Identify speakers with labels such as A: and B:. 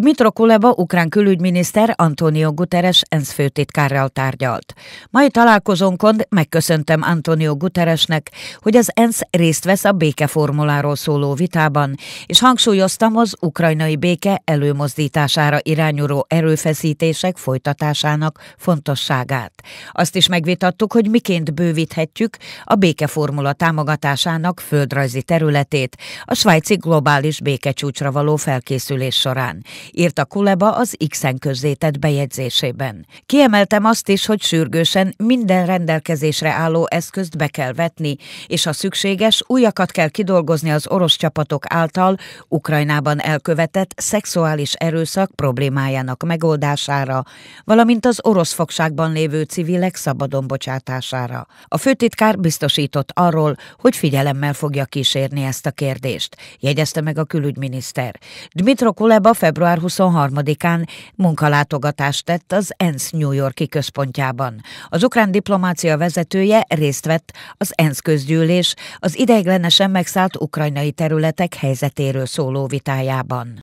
A: Dmitro Kuleba, ukrán külügyminiszter Antonio Guterres ENSZ főtitkárral tárgyalt. Mai találkozónkon megköszöntem Antonio Guterresnek, hogy az ENSZ részt vesz a békeformuláról szóló vitában, és hangsúlyoztam az ukrajnai béke előmozdítására irányuló erőfeszítések folytatásának fontosságát. Azt is megvitattuk, hogy miként bővíthetjük a békeformula támogatásának földrajzi területét a svájci globális békecsúcsra való felkészülés során írta Kuleba az X-en közzétett bejegyzésében. Kiemeltem azt is, hogy sürgősen minden rendelkezésre álló eszközt be kell vetni, és ha szükséges, újakat kell kidolgozni az orosz csapatok által Ukrajnában elkövetett szexuális erőszak problémájának megoldására, valamint az orosz fogságban lévő civilek szabadon bocsátására. A főtitkár biztosított arról, hogy figyelemmel fogja kísérni ezt a kérdést, jegyezte meg a külügyminiszter. Dmitro Kuleba február február 23-án munkalátogatást tett az ENSZ New Yorki központjában. Az ukrán diplomácia vezetője részt vett az ENSZ közgyűlés az ideiglenesen megszállt ukrajnai területek helyzetéről szóló vitájában.